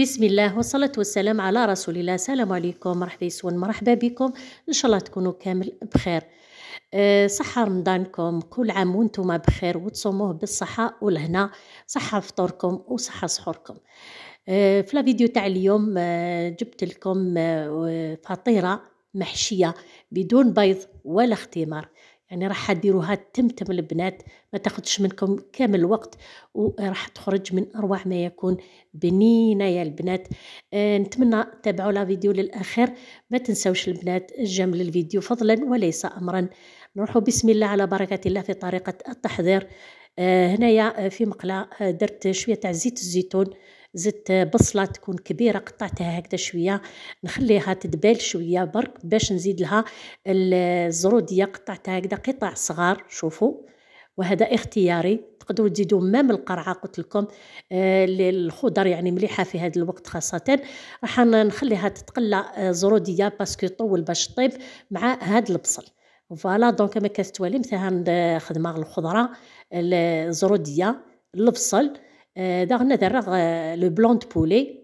بسم الله والصلاة والسلام على رسول الله السلام عليكم مرحبا يسون مرحبا بكم إن شاء الله تكونوا كامل بخير أه، صحة رمضانكم كل عام وانتم بخير وتصوموه بالصحة والهنا صحة فطوركم وصحة سحوركم أه، في الفيديو تاع اليوم أه، جبت لكم فطيرة محشية بدون بيض ولا اختمار يعني راح ديروها تمتم البنات ما تاخدش منكم كامل الوقت وراح تخرج من اروع ما يكون بنينه يا البنات آه نتمنى تابعوا لا فيديو للاخر ما تنساوش البنات جمل الفيديو فضلا وليس امرا نروحوا بسم الله على بركه الله في طريقه التحضير آه هنايا في مقله آه، درت شويه تاع زيت الزيتون زدت بصله تكون كبيره قطعتها هكذا شويه نخليها تدبال شويه برك باش نزيد لها الزروديه قطعتها هكذا قطع صغار شوفوا وهذا اختياري تقدروا تزيدوا مام القرعه قلت لكم آه الخضر يعني مليحه في هذا الوقت خاصه راح نخليها تتقلى آه، زروديه باسكو طول باش طيب مع هذا البصل فوالا دونك ما كاستوالي مثلا خدمه الخضره الزروديه البصل دغنا دراغ لو بلون بولي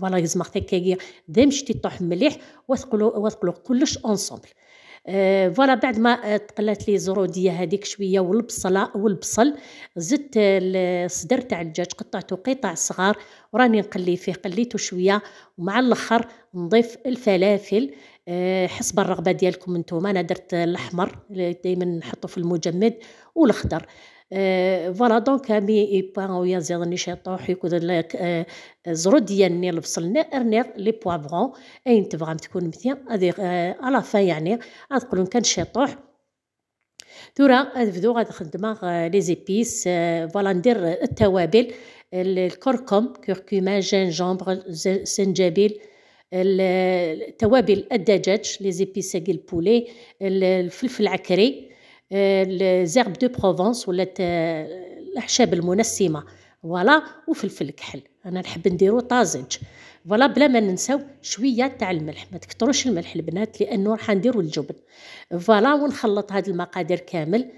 فوالا زمرت كي دايم شتي طوح مليح وثقلو وثقلو كلش اونصومبل فوالا بعد ما euh, تقلات لي زروديه هذيك شويه والبصله والبصل زدت الصدر تاع الدجاج قطعته قطع صغار وراني نقلي فيه قليته شويه ومع الاخر نضيف الفلافل آه، حسب الرغبه ديالكم نتوما انا درت الاحمر دائما نحطه في المجمد والاخضر فوالا دونك مي يبقاو يا زيادني شيطو حيكون لك زرود ديالني البصل ارنير لي بوافرون اين بغا تكون مثيا هذه على فا يعني غنقولوا كان شيطوح تورا نبدو غنخدم لي زيبيس فوالا ندير التوابل الكركم كركما جينجومبر سنجبيل التوابل الدجاج لي زيبيس البولي الفلفل العكري الزرب آه، دو بروفونس ولا آه، الاعشاب المنسمه فوالا وفلفل كحل انا نحب نديرو طازج فوالا بلا ما ننساو شويه تاع الملح ما تكثروش الملح البنات لانه راح نديرو الجبن فوالا ونخلط هاد المقادير كامل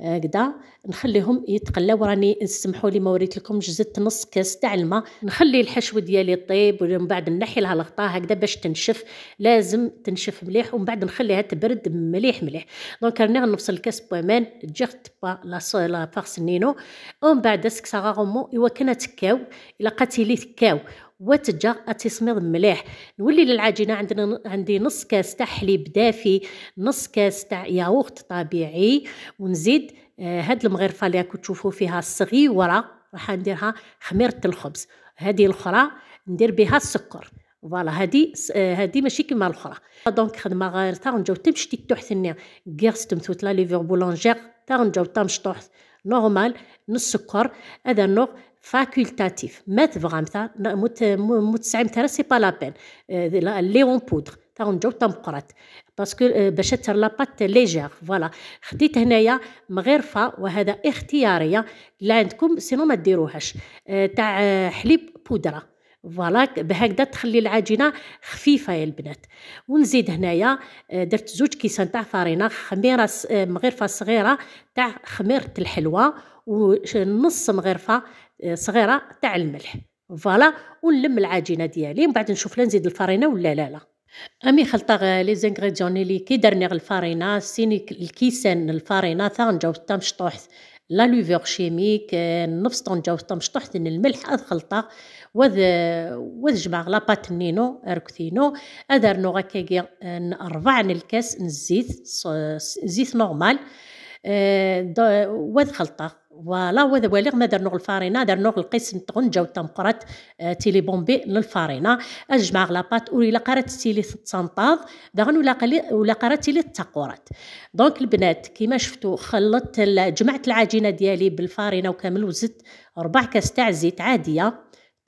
هكذا نخليهم يتقلاو راني سمحوا لي ما وريت لكم جزت نص كاس تاع الماء نخلي الحشوه ديالي طيب ومن بعد نحي لها الغطاء هكذا باش تنشف لازم تنشف مليح ومن بعد نخليها تبرد مليح مليح دونك راني غنفصل الكاس بومان جيرت با لا لا فارس نينو ومن بعد سكسا غومو ايوا كانت كاو الا قاتيلي كاو وتجا اتسمض مليح نولي للعجينه عندنا عندي نص كاس تاع حليب دافي نص كاس تاع ياغورت طبيعي ونزيد آه، هاد المغرفه اللي راكم تشوفوا فيها صغيره راح نديرها خميره الخبز هذه الاخرى ندير بها السكر فوالا هادي آه، هادي ماشي كيما الاخرى دونك خدمه غير تا نجاو تمشتي تحثني غيرست تمثوت لا ليفير بولونجير تا نجاو تمشطوح نورمال نص سكر هذا النوع فاكولتاتيف ما تبغى مثلا متسعين ترى سي با لا بين لي اون بودغ تا نجاو تنقرات باسكو باش تر لاباط ليجير فوالا خديت هنايا مغرفه وهذا اختياريه لا عندكم سينو ما ديروهاش تاع حليب بودره فوالا بهكذا تخلي العجينه خفيفه يا البنات ونزيد هنايا آه، درت زوج كيسان تاع فرينه خميره آه، مغرفه صغيره تاع خميره الحلوى ونص مغرفه آه، صغيره تاع الملح فوالا ونلم العجينه ديالي من بعد نشوف لا نزيد الفرينه ولا لا لا امي خلطه لي زانغريديون اللي كي غير الفرينه سيني الكيسان الفرينه ثانجاو تمشطوح لا لوفور شيميك نفس طنجاو تمشطوح الملح خلطه وذ وذ جمع لاباط نينو اركثينو ادار نو غاكاكي آه، نربع الكاس الزيت زيت نورمال آه، وذ خلطه فوالا واذ بالغ ما درنوغ الفارينه درنوغ القيس تغن جاو تمقرات آه، تيلي بومبي للفارينه اجمع لاباط ولي لقرات قرات تيلي تتسنطاض داغن ولا ولا قرات تيلي تقورات دونك البنات كيما شفتو خلطت جمعت العجينه ديالي بالفارينه وكامل وزدت ربع كاس تاع زيت عاديه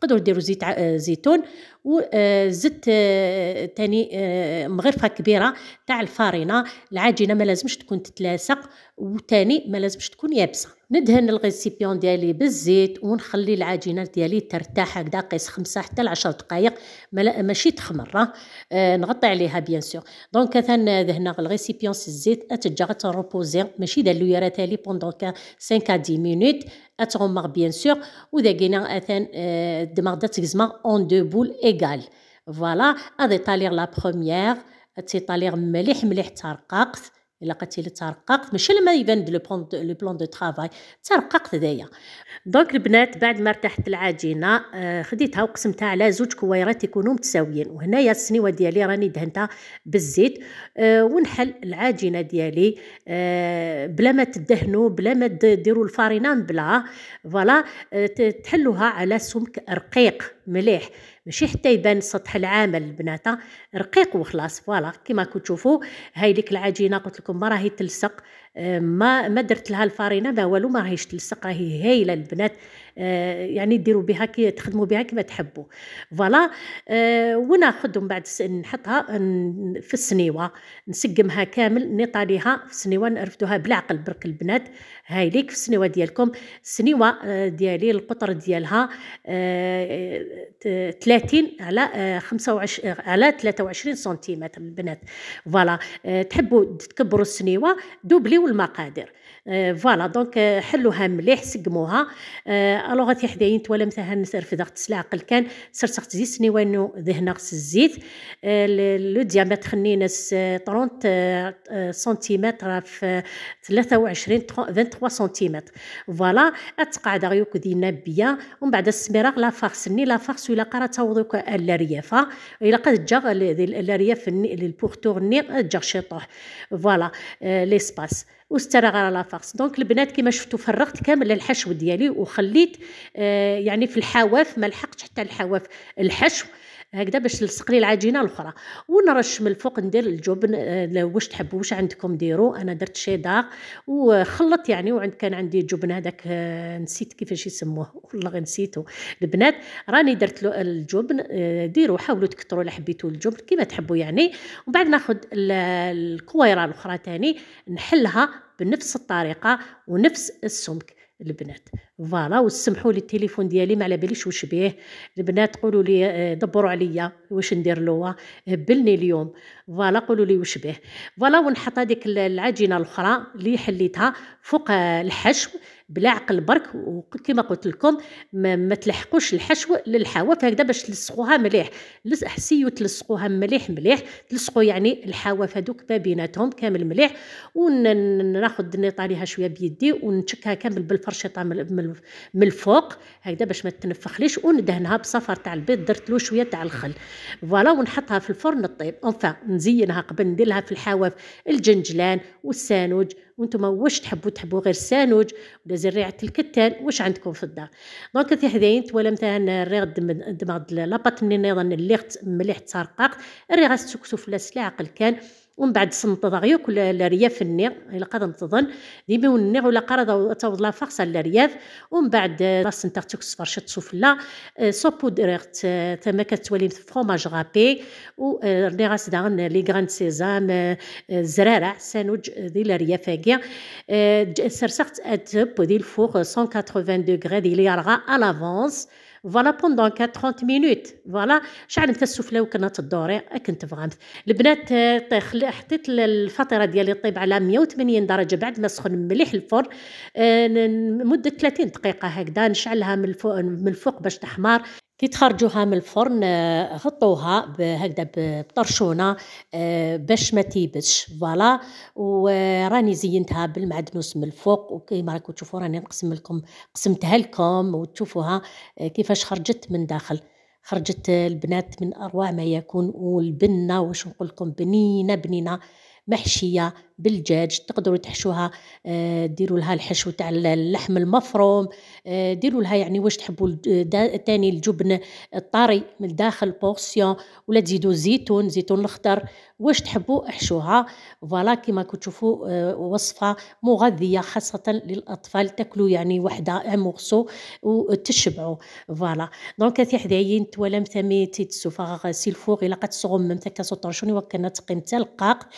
تقدروا ديروا زيت آه، زيتون وزدت آه، آه، تاني آه، مغرفه كبيره تاع الفارينه العجينه ما لازمش تكون تتلاصق وتاني ما لازمش تكون يابسه ندهن الغيسيبيون ديالي بالزيت ونخلي العجينه ديالي ترتاح هكذا قيس خمسة حتى لعشر دقائق ماشي تخمر آه نغطي عليها بيان سور دونك مثلا دهنا الغيسيبيون سي الزيت اتجا غتروبوزي ماشي دالو يرا تالي بوندون 5 ا 10 مينوت اتغمر بيان سور وذا كينا اثان دماغ دماغ تكزما اون دو بول ايغال فوالا ادي طاليغ لا بروميير تيطاليغ مليح مليح ترققت الا قلتي لي ترققت ماشي لما يبان لو بلون لو بلون دو طرافاي ترققت هدايا دونك البنات بعد ما ارتحت العجينه آه، خديتها وقسمتها على زوج كويرات يكونوا متساويين وهنايا السنيوه ديالي راني دهنتها بالزيت آه، ونحل العجينه ديالي آه، بلا ما تدهنوا بلا ما ديروا الفارينه بلا فوالا تحلوها على سمك رقيق مليح ماشي حتى يبان السطح العامل البناته رقيق وخلاص فوالا كما كتشوفوا هاي ديك العجينه قلت لكم ما راهي تلصق ما ما درت لها الفارينه ما والو ما راهيش تلصق راهي هايله البنات آه، يعني ديروا بها كي تخدموا بها كما تحبوا فوالا آه، وناخذ من بعد نحطها في السنيوه نسقمها كامل نطاليها في السنيوه نرفدوها بالعقل برك البنات هاي ليك في السنيوه ديالكم السنيوه آه، ديالي القطر ديالها 30 على 25 على 23 سنتيمتر البنات فوالا تحبوا تكبروا السنيوه دوبلي والمقادير فوالا euh, دونك euh, حلوها مليح سقموها euh, الوغ تي حدايين تولا مثلا نسير في ضغط سلع قل كان سرسخ زيت سنيوانو ذهنا غس الزيت لو ديامتر خنينا 30 سنتيمتر في 23 23 سنتيمتر فوالا اتقعد غيوك دينا بيا ومن بعد السميرة لا ني لا فارس ولا قرا تاوضوك لا ريافا الا قد جا لا رياف البورتور ني جا شيطوح فوالا ليسباس على لافاغس دونك البنات كما شفتوا فرغت كامل الحشو ديالي وخليت آه يعني في الحواف ما لحقتش حتى الحواف الحشو هكذا باش نلصق لي العجينه الاخرى ونرش من الفوق ندير الجبن آه، واش تحبوا واش عندكم ديروا انا درت شيدار وخلط يعني وعند كان عندي الجبن هذاك آه، نسيت كيفاش يسموه والله غير نسيته البنات راني درت له الجبن آه، ديروا حاولوا تكثروا الا حبيتوا الجبن كما تحبوا يعني ومن بعد ناخذ الكويره الاخرى ثاني نحلها بنفس الطريقه ونفس السمك البنات فوالا وسمحوا لي التليفون ديالي ما على باليش واش بيه البنات قولوا لي آه، دبروا عليا واش ندير له آه، هبلني اليوم فوالا قولوا لي واش بيه فوالا ونحط هذيك العجينه الاخرى اللي حليتها فوق آه، الحشو بلا عقل برك وكما قلت لكم ما, ما تلحقوش الحشو للحواف هكذا باش تلصقوها مليح حسيو تلصقوها مليح مليح تلصقوا يعني الحواف هذوك ما بيناتهم كامل مليح وناخذ النيط عليها شويه بيدي ونتشكها كامل بالفرشيطه من الفوق هكذا باش ما تنفخليش وندهنها بصفر تاع البيض درت له شويه تاع الخل فوالا ونحطها في الفرن الطيب اونفا نزينها قبل ندير لها في الحواف الجنجلان والسانوج وانتم واش تحبوا تحبوا غير السانوج ولا زريعه الكتان واش عندكم في الدار دونك تي حداينت ولا مثلا الريغ دماغ لاباط منين ايضا اللي مليح تسرقق الريغ سكسو في سلا عقل كان ومن بعد صمت ضغيوك ولا الرياف النير الا قد نتظن ديما والنير ولا قرض توض لا فرصة لا ومن بعد راس انت تكس فرشة آه، سفلة صوبو دريغت تما كتولي فروماج غابي و آه، رني غاس داغن لي غران سيزام آه، زرارع سانوج دي الرياف هاكيا كيا سرسخت اتب دي الفوق 180 دوغري ديال لي يرغى الافونس فوالا بوندون كان 30 مينوت فوالا شحال انت السفله وكانت الدوري كنت فغامت البنات حطيت الفطيره ديالي طيب على 180 درجه بعد ما سخن مليح الفرن آه، مده 30 دقيقه هكذا نشعلها من الفوق من الفوق باش تحمر كي تخرجوها من الفرن آه، غطوها هكذا بطرشونه آه، باش ما تيبش فوالا وراني زينتها بالمعدنوس من الفوق وكيما راكم تشوفوا راني نقسم لكم قسمتها لكم وتشوفوها آه، كيفاش خرجت من داخل خرجت البنات من اروع ما يكون والبنه واش نقول لكم بنينه بنينه محشيه بالدجاج تقدروا تحشوها آه، ديروا لها الحشو تاع اللحم المفروم آه، ديروا لها يعني واش تحبوا تاني الجبن الطري من الداخل بورسيون ولا تزيدوا زيتون زيتون الخضر واش تحبوا احشوها فوالا كيما كتشوفوا آه، وصفه مغذيه خاصه للاطفال تاكلوا يعني وحده مغسو وتشبعوا فوالا دونك هاتي حدايين توالم ثمي تيتسو فاغ سيلفوغ الا قد صغم ممتك طرشوني وكانت قنت القاق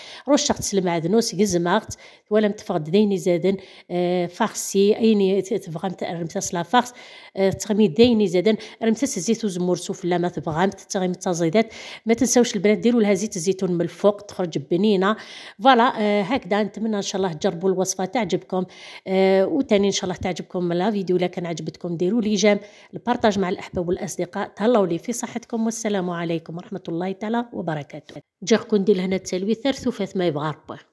شخص المعدنوس قزماغت ولم تفقد ديني زادن آه، فاخسي ايني تبغامت رمتاس لا فاخس آه، تغمي ديني زادن رمتاس الزيت وزمور لا ما تبغامت تغمي التزيدات ما تنساوش البنات ديروا لها زيت الزيتون من الفوق تخرج بنينه فوالا آه، هكذا نتمنى ان شاء الله تجربوا الوصفه تعجبكم وتاني ان شاء الله تعجبكم لا فيديو الا كان عجبتكم ديروا لي جام البارطاج مع الاحباب والاصدقاء تهلاو لي في صحتكم والسلام عليكم ورحمه الله تعالى وبركاته جاكم ندير هنا التلويث ثرثوفات ما بغربه